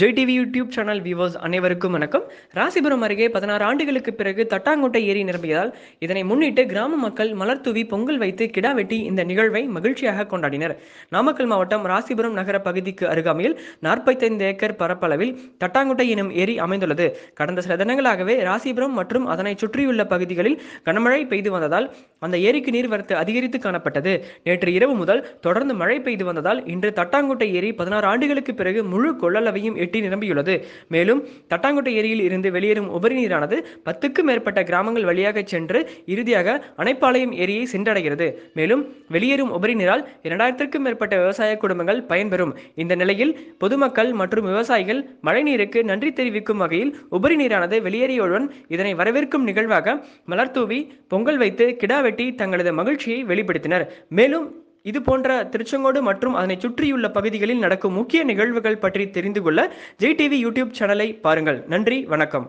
Jai TV YouTube channel viewers அனைவருக்கும் வணக்கம் ராசிபுரம் அருகே பதினாறு ஆண்டுகளுக்கு பிறகு தட்டாங்கோட்டை ஏரி நிரம்பியதால் இதனை முன்னிட்டு கிராம மக்கள் மலர் தூவி பொங்கல் வைத்து கிடா வெட்டி இந்த நிகழ்வை மகிழ்ச்சியாக கொண்டாடினர் நாமக்கல் மாவட்டம் ராசிபுரம் நகர பகுதிக்கு அருகாமையில் நாற்பத்தைந்து ஏக்கர் பரப்பளவில் தட்டாங்குட்டை எனும் ஏரி அமைந்துள்ளது கடந்த சில தினங்களாகவே ராசிபுரம் மற்றும் அதனை சுற்றியுள்ள பகுதிகளில் கனமழை பெய்து வந்ததால் அந்த ஏரிக்கு நீர்வரத்து அதிகரித்து காணப்பட்டது நேற்று இரவு முதல் தொடர்ந்து மழை பெய்து வந்ததால் இன்று தட்டாங்குட்டை ஏரி பதினாறு ஆண்டுகளுக்கு பிறகு முழு கொள்ளளவையும் எட்டி நிரம்பியுள்ளது மேலும் தட்டாங்குட்டை ஏரியில் இருந்து வெளியேறும் உபரி நீரானது பத்துக்கும் மேற்பட்ட கிராமங்கள் வழியாக சென்று இறுதியாக அணைப்பாளையம் ஏரியை சென்றடைகிறது மேலும் வெளியேறும் உபரி நீரால் இரண்டாயிரத்திற்கும் மேற்பட்ட விவசாய குடும்பங்கள் பயன்பெறும் இந்த நிலையில் பொதுமக்கள் மற்றும் விவசாயிகள் மழைநீருக்கு நன்றி தெரிவிக்கும் வகையில் உபரி நீரானது வெளியேறியவுடன் இதனை வரவேற்கும் நிகழ்வாக மலர்தூவி பொங்கல் வைத்து கிடா வெட்டி தங்களது மகிழ்ச்சியை வெளிப்படுத்தினர் மேலும் இது போன்ற திருச்செங்கோடு மற்றும் அதனை சுற்றியுள்ள பகுதிகளில் நடக்கும் முக்கிய நிகழ்வுகள் பற்றி தெரிந்து கொள்ள ஜெய் டிவி யூடியூப் சேனலை பாருங்கள் நன்றி வணக்கம்